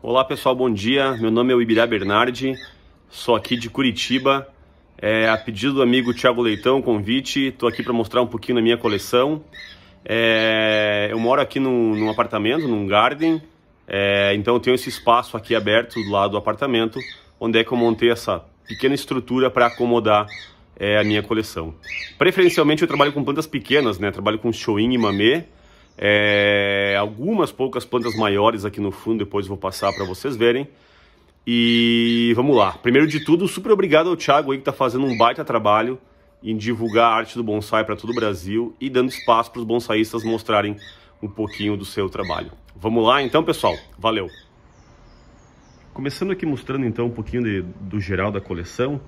Olá pessoal, bom dia. Meu nome é o Ibirá Bernardi, sou aqui de Curitiba. É, a pedido do amigo Thiago Leitão, convite, estou aqui para mostrar um pouquinho da minha coleção. É, eu moro aqui num, num apartamento, num garden, é, então eu tenho esse espaço aqui aberto do lado do apartamento, onde é que eu montei essa pequena estrutura para acomodar é, a minha coleção. Preferencialmente eu trabalho com plantas pequenas, né? Trabalho com showing e mamê, é, algumas poucas plantas maiores aqui no fundo, depois vou passar para vocês verem. E vamos lá. Primeiro de tudo, super obrigado ao Thiago aí que está fazendo um baita trabalho em divulgar a arte do bonsai para todo o Brasil e dando espaço para os bonsaístas mostrarem um pouquinho do seu trabalho. Vamos lá então, pessoal. Valeu! Começando aqui mostrando então um pouquinho de, do geral da coleção.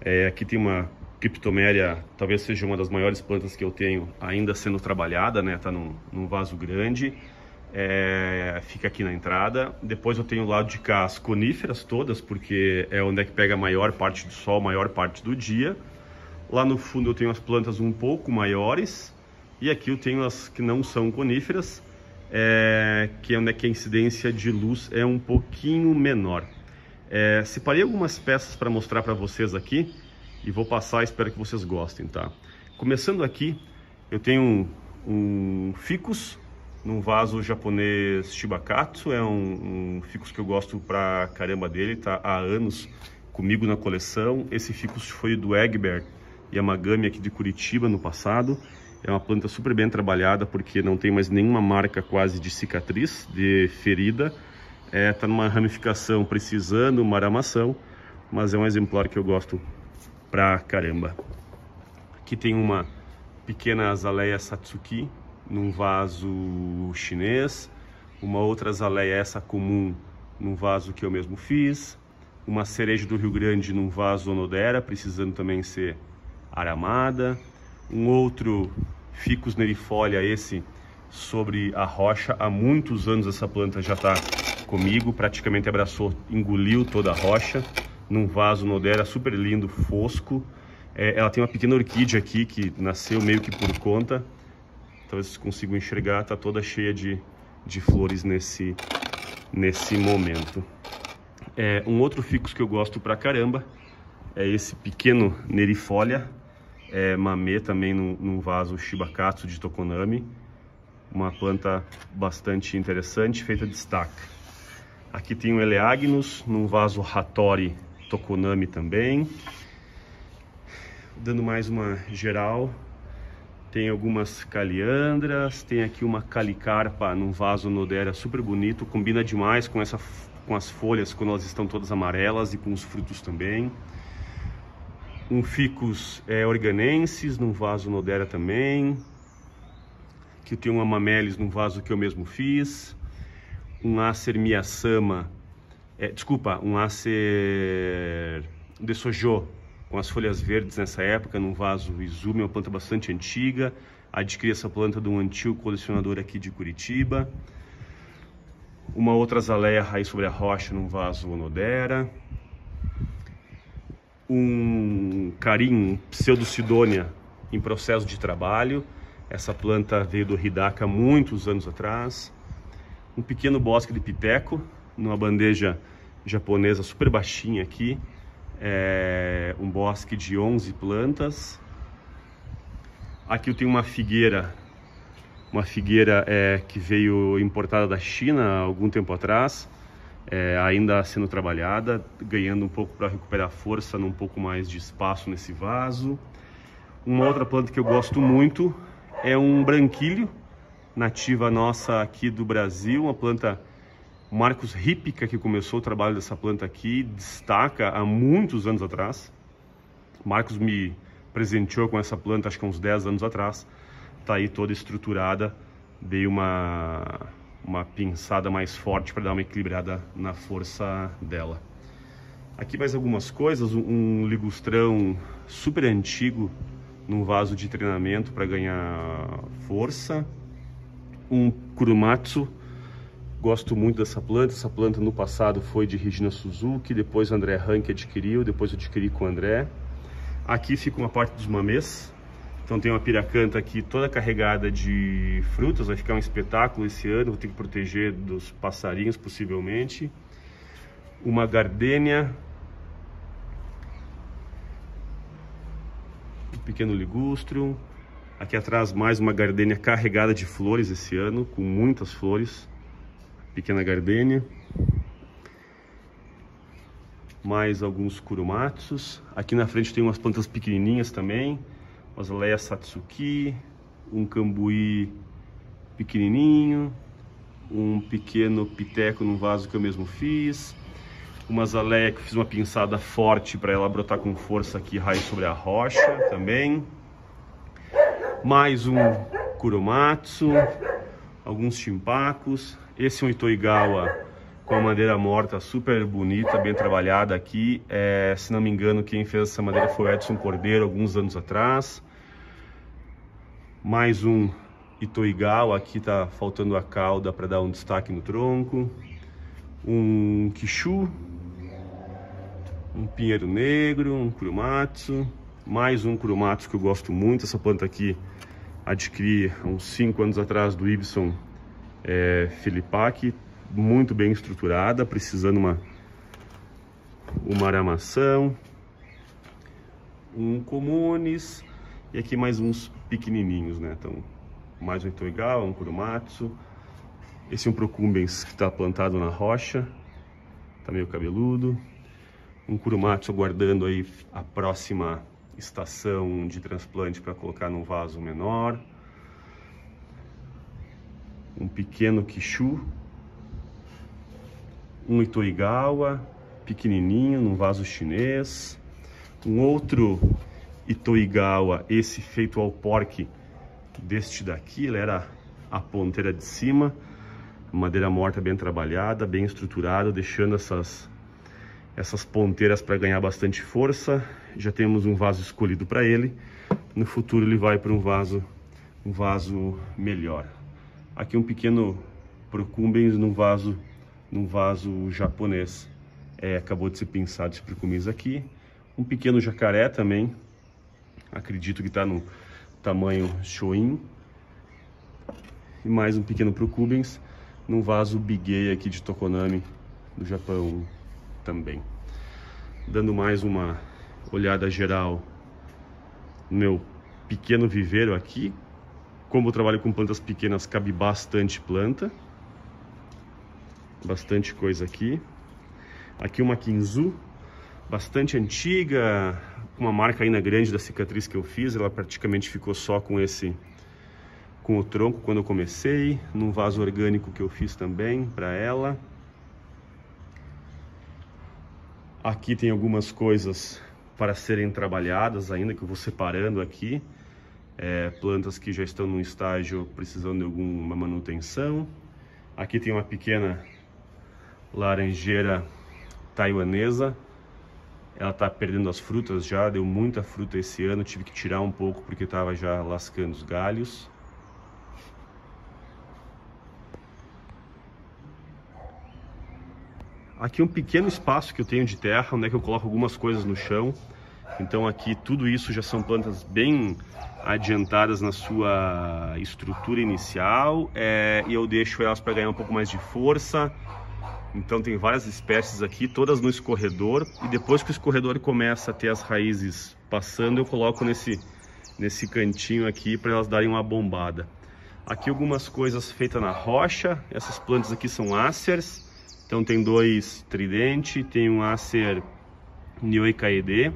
É, aqui tem uma Cryptomeria talvez seja uma das maiores plantas que eu tenho ainda sendo trabalhada, né? Tá num, num vaso grande, é, fica aqui na entrada. Depois eu tenho o lado de cá as coníferas todas, porque é onde é que pega a maior parte do sol, maior parte do dia. Lá no fundo eu tenho as plantas um pouco maiores e aqui eu tenho as que não são coníferas, é, que é onde é que a incidência de luz é um pouquinho menor. É, separei algumas peças para mostrar para vocês aqui e vou passar, espero que vocês gostem, tá? Começando aqui, eu tenho um, um ficus num vaso japonês Shibakatsu, é um, um ficus que eu gosto pra caramba dele, tá há anos comigo na coleção. Esse ficus foi do Egbert Yamagami aqui de Curitiba no passado. É uma planta super bem trabalhada porque não tem mais nenhuma marca quase de cicatriz, de ferida. É tá numa ramificação precisando, uma aramação, mas é um exemplar que eu gosto pra caramba. Aqui tem uma pequena azaleia satsuki num vaso chinês, uma outra azaleia essa comum num vaso que eu mesmo fiz, uma cereja do Rio Grande num vaso onodera, precisando também ser aramada, um outro ficus nerifolia esse sobre a rocha. Há muitos anos essa planta já está comigo, praticamente abraçou, engoliu toda a rocha num vaso Nodera super lindo, fosco. É, ela tem uma pequena orquídea aqui que nasceu meio que por conta. Talvez vocês consigam enxergar, tá toda cheia de, de flores nesse, nesse momento. É, um outro ficus que eu gosto pra caramba é esse pequeno Nerifolia, é, mamê também num, num vaso Shibakatsu de Tokonami. Uma planta bastante interessante, feita de estaca. Aqui tem o Eleagnus, num vaso Hattori Tokonami também. Dando mais uma geral, tem algumas caliandras, tem aqui uma calicarpa num vaso nodera super bonito, combina demais com, essa, com as folhas quando elas estão todas amarelas e com os frutos também. Um ficus é, organensis num vaso nodera também. Que eu tenho uma mamelis num vaso que eu mesmo fiz. Um miasama é, desculpa, um acer de sojo com as folhas verdes nessa época, num vaso Izumi, uma planta bastante antiga. Adquiri essa planta de um antigo colecionador aqui de Curitiba. Uma outra azaleia raiz sobre a rocha num vaso Onodera. Um carinho, pseudocidônia em processo de trabalho. Essa planta veio do Hidaka muitos anos atrás. Um pequeno bosque de piteco, numa bandeja japonesa super baixinha aqui, é um bosque de 11 plantas. Aqui eu tenho uma figueira, uma figueira é, que veio importada da China algum tempo atrás, é, ainda sendo trabalhada, ganhando um pouco para recuperar força, num pouco mais de espaço nesse vaso. Uma outra planta que eu gosto muito é um branquilho, nativa nossa aqui do Brasil, uma planta o Marcos Ripka, que começou o trabalho dessa planta aqui, destaca há muitos anos atrás. O Marcos me presenteou com essa planta, acho que uns 10 anos atrás. Está aí toda estruturada. Dei uma, uma pinçada mais forte para dar uma equilibrada na força dela. Aqui mais algumas coisas, um ligustrão super antigo num vaso de treinamento para ganhar força, um kurumatsu Gosto muito dessa planta, essa planta no passado foi de Regina Suzuki, depois André Rank adquiriu, depois eu adquiri com o André. Aqui fica uma parte dos mamês, então tem uma piracanta aqui toda carregada de frutas, vai ficar um espetáculo esse ano, vou ter que proteger dos passarinhos possivelmente. Uma gardênia. Um pequeno ligustro. Aqui atrás mais uma gardênia carregada de flores esse ano, com muitas flores pequena Gardenia, mais alguns kurumatsus. Aqui na frente tem umas plantas pequenininhas também, umas leia satsuki, um cambuí pequenininho, um pequeno piteco num vaso que eu mesmo fiz, uma azaleia que eu fiz uma pinçada forte para ela brotar com força aqui raio sobre a rocha também, mais um kuromatsu, alguns chimpacos, esse é um Itoigawa com a madeira morta, super bonita, bem trabalhada aqui. É, se não me engano, quem fez essa madeira foi o Edson Cordeiro, alguns anos atrás. Mais um Itoigawa, aqui tá faltando a cauda para dar um destaque no tronco. Um Kishu, um Pinheiro Negro, um Kurumatsu. Mais um Kurumatsu que eu gosto muito, essa planta aqui adquiri há uns 5 anos atrás do Ibson é, Filipac muito bem estruturada, precisando uma, uma aramação, um comunes e aqui mais uns pequenininhos, né? Então, mais um Itoigawa, um Kurumatsu, esse é um Procumbens que está plantado na rocha, está meio cabeludo, um Kurumatsu aguardando aí a próxima estação de transplante para colocar num vaso menor, um pequeno Kishu, um Itoigawa, pequenininho, num vaso chinês, um outro Itoigawa, esse feito ao porque deste daqui, ele era a ponteira de cima, madeira morta bem trabalhada, bem estruturada, deixando essas, essas ponteiras para ganhar bastante força. Já temos um vaso escolhido para ele, no futuro ele vai para um vaso, um vaso melhor aqui um pequeno procumbens num vaso, num vaso japonês. É, acabou de ser pinçado esse procumbens aqui. Um pequeno jacaré também, acredito que está no tamanho shoin. E mais um pequeno procumbens num vaso biguei aqui de Tokonami, do Japão também. Dando mais uma olhada geral no meu pequeno viveiro aqui, como eu trabalho com plantas pequenas, cabe bastante planta. Bastante coisa aqui. Aqui uma Kinzu, bastante antiga, uma marca ainda grande da cicatriz que eu fiz. Ela praticamente ficou só com esse com o tronco quando eu comecei, num vaso orgânico que eu fiz também para ela. Aqui tem algumas coisas para serem trabalhadas ainda que eu vou separando aqui é, plantas que já estão num estágio precisando de alguma manutenção. Aqui tem uma pequena laranjeira taiwanesa. Ela está perdendo as frutas já, deu muita fruta esse ano, tive que tirar um pouco porque estava já lascando os galhos. Aqui um pequeno espaço que eu tenho de terra, onde é que eu coloco algumas coisas no chão. Então aqui tudo isso já são plantas bem adiantadas na sua estrutura inicial é, e eu deixo elas para ganhar um pouco mais de força. Então tem várias espécies aqui, todas no escorredor e depois que o escorredor começa a ter as raízes passando, eu coloco nesse, nesse cantinho aqui para elas darem uma bombada. Aqui algumas coisas feitas na rocha, essas plantas aqui são ácers. então tem dois tridente, tem um acer neoicaedê,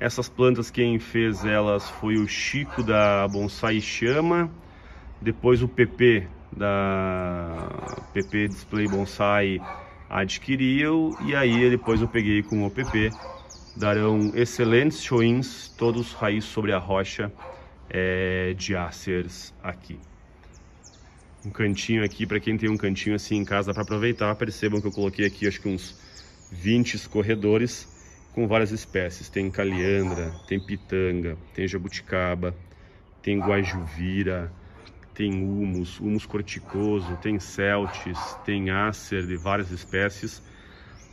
essas plantas quem fez elas foi o Chico da Bonsai Chama, depois o PP da PP Display Bonsai adquiriu e aí depois eu peguei com o PP. Darão excelentes showings, todos raiz sobre a rocha é, de áceres aqui. Um cantinho aqui, para quem tem um cantinho assim em casa para aproveitar, percebam que eu coloquei aqui acho que uns 20 escorredores com várias espécies. Tem caliandra, tem pitanga, tem jabuticaba, tem guajuvira, tem humus, humus corticoso, tem celtis, tem ácer de várias espécies.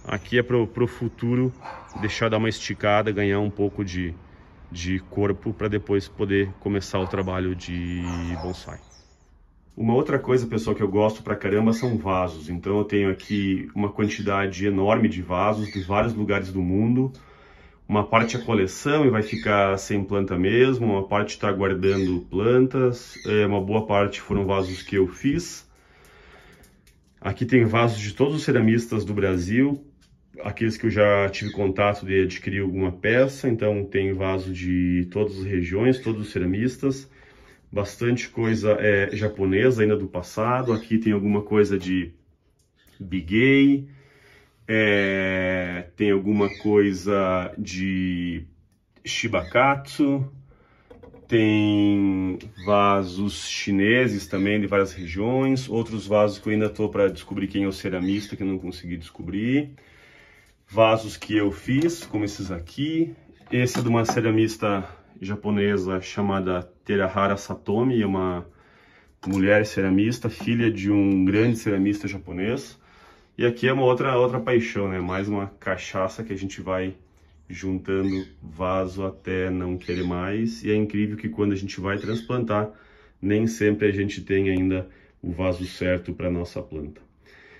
Aqui é para o futuro deixar dar uma esticada, ganhar um pouco de, de corpo para depois poder começar o trabalho de bonsai. Uma outra coisa, pessoal, que eu gosto pra caramba são vasos. Então eu tenho aqui uma quantidade enorme de vasos de vários lugares do mundo. Uma parte é coleção e vai ficar sem planta mesmo, uma parte está guardando plantas, é, uma boa parte foram vasos que eu fiz. Aqui tem vasos de todos os ceramistas do Brasil, aqueles que eu já tive contato de adquirir alguma peça, então tem vaso de todas as regiões, todos os ceramistas bastante coisa é, japonesa ainda do passado. Aqui tem alguma coisa de Bigay, é, tem alguma coisa de Shibakatsu, tem vasos chineses também de várias regiões, outros vasos que eu ainda estou para descobrir quem é o ceramista, que eu não consegui descobrir. Vasos que eu fiz, como esses aqui. Esse é de uma ceramista japonesa chamada Terahara Satomi, uma mulher ceramista, filha de um grande ceramista japonês. E aqui é uma outra, outra paixão, né? Mais uma cachaça que a gente vai juntando vaso até não querer mais. E é incrível que quando a gente vai transplantar, nem sempre a gente tem ainda o vaso certo para nossa planta.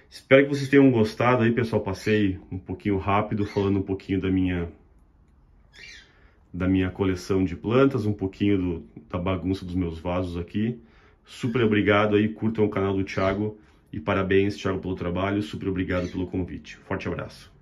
Espero que vocês tenham gostado aí, pessoal. Passei um pouquinho rápido falando um pouquinho da minha da minha coleção de plantas, um pouquinho do, da bagunça dos meus vasos aqui. Super obrigado aí, curtam o canal do Thiago e parabéns, Thiago, pelo trabalho. Super obrigado pelo convite. Forte abraço.